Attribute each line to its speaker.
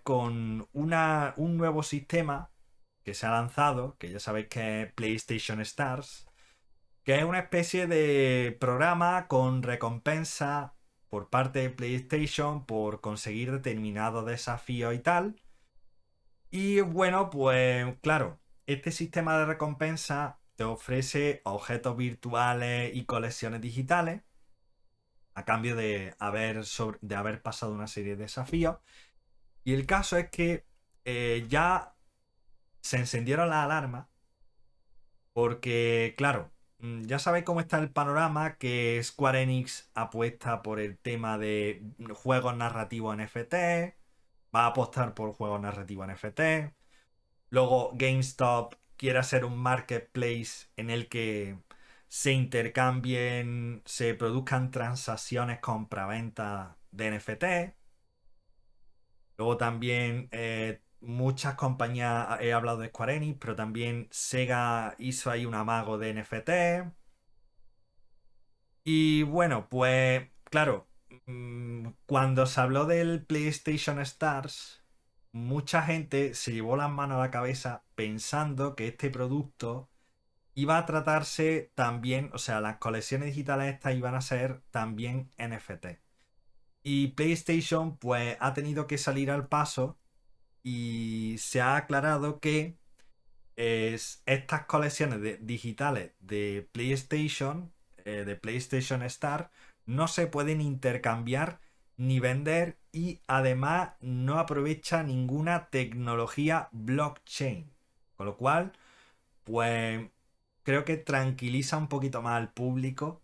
Speaker 1: con un nuevo sistema que se ha lanzado, que ya sabéis que es PlayStation Stars, que es una especie de programa con recompensa por parte de PlayStation por conseguir determinados desafío y tal. Y bueno, pues claro, este sistema de recompensa te ofrece objetos virtuales y colecciones digitales a cambio de haber, de haber pasado una serie de desafíos. Y el caso es que eh, ya se encendieron las alarmas porque, claro, mm, ya sabéis cómo está el panorama que Square Enix apuesta por el tema de juegos narrativos NFT, va a apostar por juegos narrativos NFT. Luego GameStop quiere hacer un marketplace en el que se intercambien, se produzcan transacciones compra-venta de NFT. Luego también eh, muchas compañías, he hablado de Square Enix, pero también Sega hizo ahí un amago de NFT. Y bueno, pues claro, mm, cuando se habló del PlayStation Stars, mucha gente se llevó las manos a la cabeza pensando que este producto iba a tratarse también, o sea, las colecciones digitales estas iban a ser también NFT. Y PlayStation pues ha tenido que salir al paso y se ha aclarado que es, estas colecciones de, digitales de PlayStation, eh, de PlayStation Star, no se pueden intercambiar ni vender y además no aprovecha ninguna tecnología blockchain. Con lo cual, pues creo que tranquiliza un poquito más al público